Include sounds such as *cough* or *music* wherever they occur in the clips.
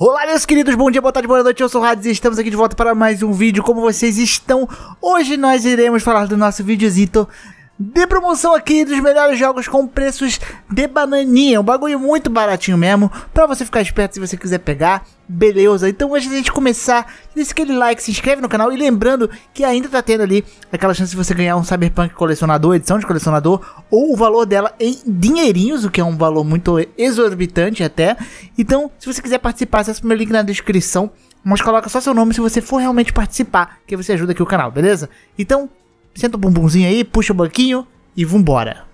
Olá meus queridos, bom dia, boa tarde, boa noite, eu sou o Radz e estamos aqui de volta para mais um vídeo Como vocês estão? Hoje nós iremos falar do nosso videozito de promoção aqui dos melhores jogos com preços de bananinha. Um bagulho muito baratinho mesmo, pra você ficar esperto se você quiser pegar. Beleza, então antes de a gente começar, deixa aquele like, se inscreve no canal e lembrando que ainda tá tendo ali aquela chance de você ganhar um Cyberpunk colecionador, edição de colecionador, ou o valor dela em dinheirinhos, o que é um valor muito exorbitante até. Então, se você quiser participar, acessa o meu link na descrição, mas coloca só seu nome se você for realmente participar, que você ajuda aqui o canal, beleza? Então, Senta o bumbumzinho aí, puxa o banquinho e vambora.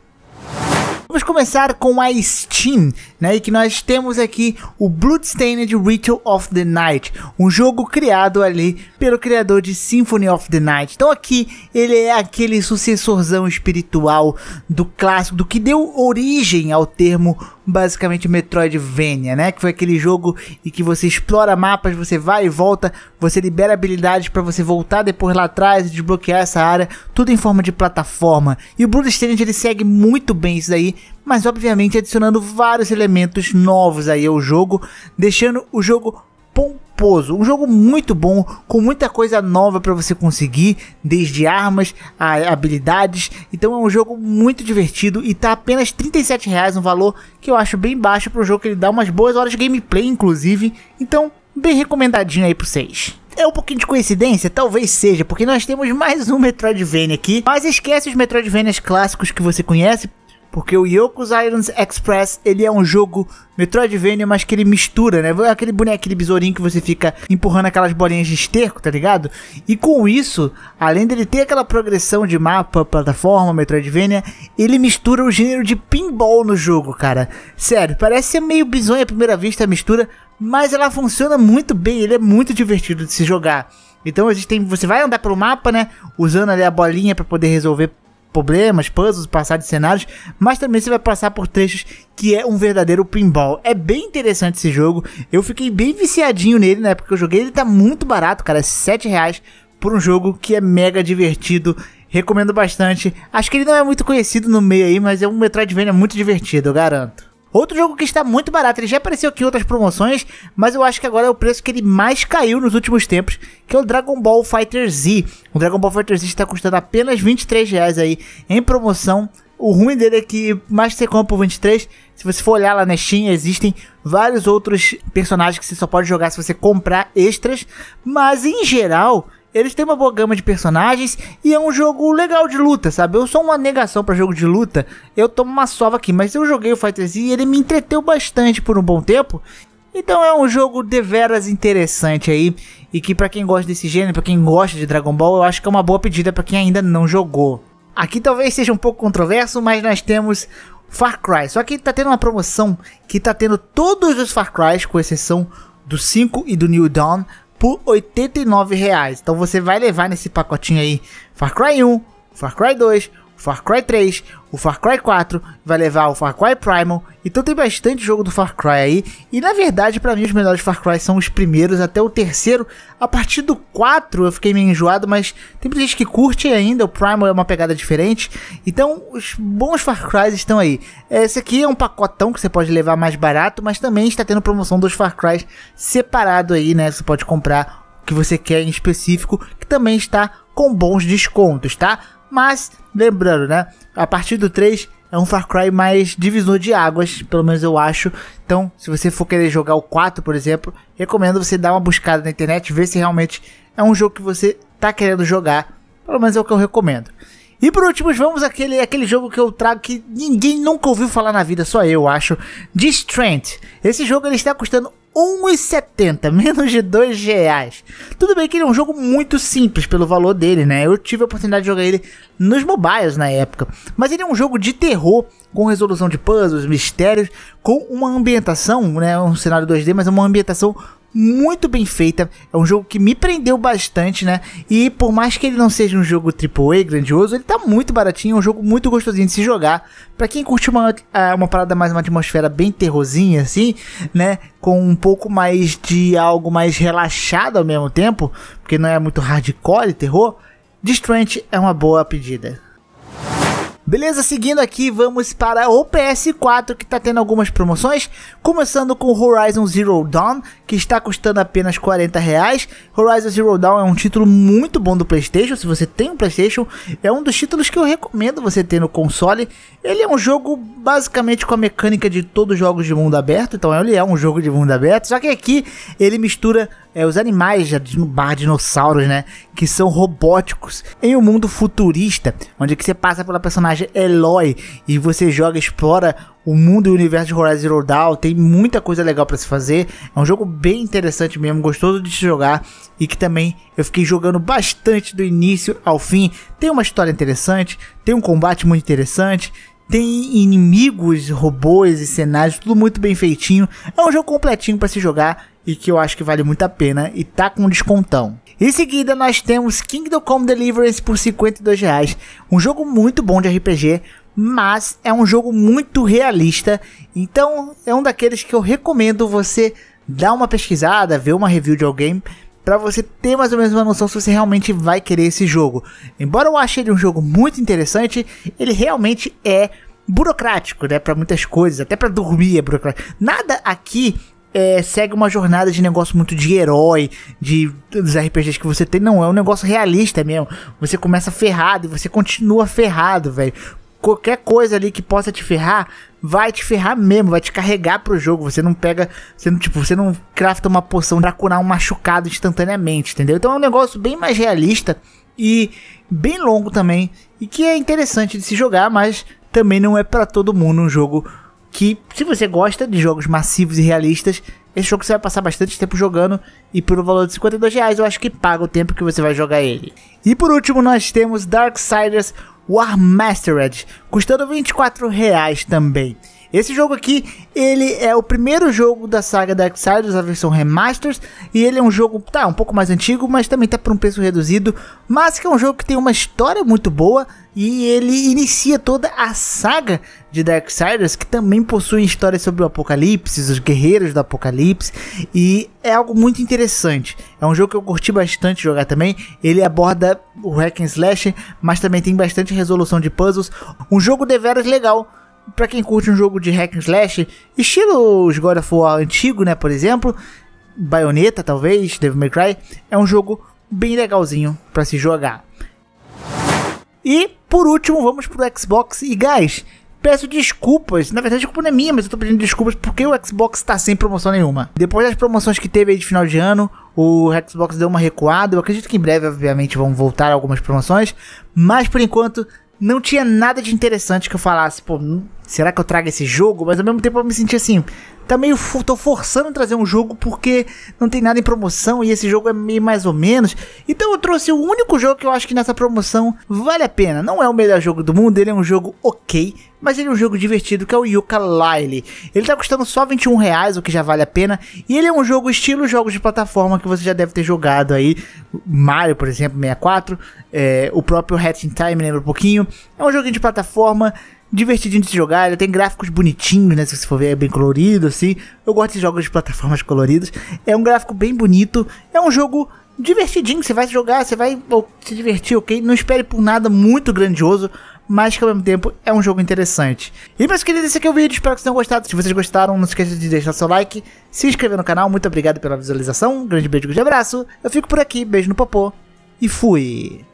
Vamos começar com a Steam, né? E que nós temos aqui o Bloodstained Ritual of the Night, um jogo criado ali pelo criador de Symphony of the Night. Então aqui ele é aquele sucessorzão espiritual do clássico, do que deu origem ao termo basicamente Metroidvania, né? Que foi aquele jogo em que você explora mapas, você vai e volta, você libera habilidades para você voltar depois lá atrás e desbloquear essa área, tudo em forma de plataforma. E o Bloodstained ele segue muito bem isso daí, mas obviamente adicionando vários elementos novos aí ao jogo, deixando o jogo pomposo, um jogo muito bom, com muita coisa nova para você conseguir, desde armas a habilidades. Então é um jogo muito divertido e tá apenas R$ 37 reais, um valor que eu acho bem baixo para um jogo que ele dá umas boas horas de gameplay inclusive. Então, bem recomendadinho aí para vocês. É um pouquinho de coincidência? Talvez seja, porque nós temos mais um Metroidvania aqui. Mas esquece os Metroidvanias clássicos que você conhece, porque o Yoko's Islands Express, ele é um jogo Metroidvania, mas que ele mistura, né? É aquele boneco, aquele besourinho que você fica empurrando aquelas bolinhas de esterco, tá ligado? E com isso, além dele ter aquela progressão de mapa, plataforma, Metroidvania, ele mistura o gênero de pinball no jogo, cara. Sério, parece meio bizonho à primeira vista a mistura, mas ela funciona muito bem, ele é muito divertido de se jogar. Então existem, você vai andar pelo mapa, né, usando ali a bolinha para poder resolver problemas, puzzles, passar de cenários, mas também você vai passar por trechos que é um verdadeiro pinball. É bem interessante esse jogo. Eu fiquei bem viciadinho nele na época que eu joguei. Ele tá muito barato, cara, é 7 reais por um jogo que é mega divertido. Recomendo bastante. Acho que ele não é muito conhecido no meio aí, mas é um Metroidvania muito divertido, eu garanto. Outro jogo que está muito barato, ele já apareceu aqui em outras promoções, mas eu acho que agora é o preço que ele mais caiu nos últimos tempos, que é o Dragon Ball Fighter Z. O Dragon Ball Fighter Z está custando apenas 23 reais aí em promoção. O ruim dele é que mais você compra por 23, se você for olhar lá na Steam, existem vários outros personagens que você só pode jogar se você comprar extras, mas em geral eles têm uma boa gama de personagens e é um jogo legal de luta, sabe? Eu sou uma negação para jogo de luta, eu tomo uma sova aqui, mas eu joguei o Fighter e ele me entreteu bastante por um bom tempo. Então é um jogo deveras interessante aí e que para quem gosta desse gênero, para quem gosta de Dragon Ball, eu acho que é uma boa pedida para quem ainda não jogou. Aqui talvez seja um pouco controverso, mas nós temos Far Cry. Só que tá tendo uma promoção que tá tendo todos os Far Cry, com exceção do 5 e do New Dawn, por 89 reais. Então você vai levar nesse pacotinho aí Far Cry 1, Far Cry 2, Far Cry 3, o Far Cry 4, vai levar o Far Cry Primal. Então tem bastante jogo do Far Cry aí. E na verdade, para mim, os melhores Far Cry são os primeiros até o terceiro. A partir do 4 eu fiquei meio enjoado, mas tem gente que curte ainda. O Primal é uma pegada diferente. Então os bons Far Cry estão aí. Esse aqui é um pacotão que você pode levar mais barato, mas também está tendo promoção dos Far Cry separado aí, né? Você pode comprar o que você quer em específico, que também está com bons descontos, tá? Mas, lembrando, né? A partir do 3 é um Far Cry mais divisor de águas, pelo menos eu acho. Então, se você for querer jogar o 4, por exemplo, recomendo você dar uma buscada na internet, ver se realmente é um jogo que você tá querendo jogar. Pelo menos é o que eu recomendo. E por último, vamos aquele aquele jogo que eu trago que ninguém nunca ouviu falar na vida, só eu acho, de Strand. Esse jogo ele está custando 1,70, *laughs* menos de 2 reais. Tudo bem que ele é um jogo muito simples pelo valor dele, né? Eu tive a oportunidade de jogar ele nos mobiles na época, mas ele é um jogo de terror com resolução de puzzles, mistérios, com uma ambientação, né, um cenário 2D, mas uma ambientação muito bem feita. É um jogo que me prendeu bastante, né? E por mais que ele não seja um jogo AAA grandioso, ele tá muito baratinho, é um jogo muito gostosinho de se jogar. Para quem curte uma, é, uma parada mais uma atmosfera bem terrorzinha, assim, né? Com um pouco mais de algo mais relaxado ao mesmo tempo, porque não é muito hardcore terror, Distrant é uma boa pedida. Beleza, seguindo aqui, vamos para o PS4 que está tendo algumas promoções, começando com Horizon Zero Dawn, que está custando apenas 40 reais. Horizon Zero Dawn é um título muito bom do PlayStation, se você tem um PlayStation, é um dos títulos que eu recomendo você ter no console. Ele é um jogo basicamente com a mecânica de todos os jogos de mundo aberto, então ele é um jogo de mundo aberto, só que aqui ele mistura é, os animais já dinossauros, né? Que são robóticos. Em um mundo futurista, onde que você passa pela personagem Eloy e você joga, explora o mundo e o universo de Horizon Zero Dawn. Tem muita coisa legal para se fazer. É um jogo bem interessante mesmo, gostoso de se jogar e que também eu fiquei jogando bastante do início ao fim. Tem uma história interessante, tem um combate muito interessante tem inimigos, robôs e cenários, tudo muito bem feitinho. É um jogo completinho para se jogar e que eu acho que vale muito a pena e tá com um descontão. Em seguida, nós temos Kingdom Come Deliverance por 52 reais, um jogo muito bom de RPG, mas é um jogo muito realista, então é um daqueles que eu recomendo você dar uma pesquisada, ver uma review de alguém para você ter mais ou menos uma noção se você realmente vai querer esse jogo. Embora eu ache ele um jogo muito interessante, ele realmente é burocrático, né, para muitas coisas, até para dormir é burocrático. Nada aqui é, segue uma jornada de negócio muito de herói, de dos RPGs que você tem. Não, é um negócio realista mesmo. Você começa ferrado e você continua ferrado, velho qualquer coisa ali que possa te ferrar, vai te ferrar mesmo, vai te carregar pro jogo. Você não pega, você não, tipo, você não crafta uma poção pra curar um machucado instantaneamente, entendeu? Então é um negócio bem mais realista e bem longo também, e que é interessante de se jogar, mas também não é para todo mundo um jogo que, se você gosta de jogos massivos e realistas, esse jogo você vai passar bastante tempo jogando e por um valor de 52 reais eu acho que paga o tempo que você vai jogar ele. E por último nós temos Darksiders War Mastered, custando 24 reais também. Esse jogo aqui, ele é o primeiro jogo da saga Darksiders, a versão Remasters, e ele é um jogo, tá, um pouco mais antigo, mas também tá por um preço reduzido, mas que é um jogo que tem uma história muito boa, e ele inicia toda a saga de Darksiders, que também possui histórias sobre o Apocalipse, os guerreiros do Apocalipse, e é algo muito interessante. É um jogo que eu curti bastante jogar também. Ele aborda o hack and slash, mas também tem bastante resolução de puzzles. Um jogo deveras legal para quem curte um jogo de hack and slash, estilo os God of War antigo, né, por exemplo, Bayonetta talvez, Devil May Cry, é um jogo bem legalzinho para se jogar. E por último, vamos pro Xbox e guys, peço desculpas. Na verdade, a culpa não é minha, mas eu tô pedindo desculpas porque o Xbox tá sem promoção nenhuma. Depois das promoções que teve aí de final de ano, o Xbox deu uma recuada. Eu acredito que em breve, obviamente, vão voltar algumas promoções. Mas por enquanto, não tinha nada de interessante que eu falasse, pô, será que eu trago esse jogo? Mas ao mesmo tempo eu me senti assim, tá meio. tô forçando a trazer um jogo porque não tem nada em promoção e esse jogo é meio mais ou menos. Então eu trouxe o único jogo que eu acho que nessa promoção vale a pena. Não é o melhor jogo do mundo, ele é um jogo ok, mas ele é um jogo divertido que é o Yuka Lyle. Ele tá custando só 21 reais, o que já vale a pena. E ele é um jogo estilo jogos de plataforma que você já deve ter jogado aí. Mario, por exemplo, 64. É, o próprio Hat in Time lembra um pouquinho. É um joguinho de plataforma divertidinho de se jogar, ele tem gráficos bonitinhos, né? Se você for ver, é bem colorido, assim. Eu gosto de jogos de plataformas coloridas. É um gráfico bem bonito. É um jogo divertidinho, você vai jogar, você vai se divertir, ok? Não espere por nada muito grandioso, mas que ao mesmo tempo é um jogo interessante. E meus queridos, esse aqui é o vídeo, espero que vocês tenham gostado. Se vocês gostaram, não se esqueça de deixar seu like, se inscrever no canal, muito obrigado pela visualização, um grande beijo, grande abraço. Eu fico por aqui, beijo no popô e fui!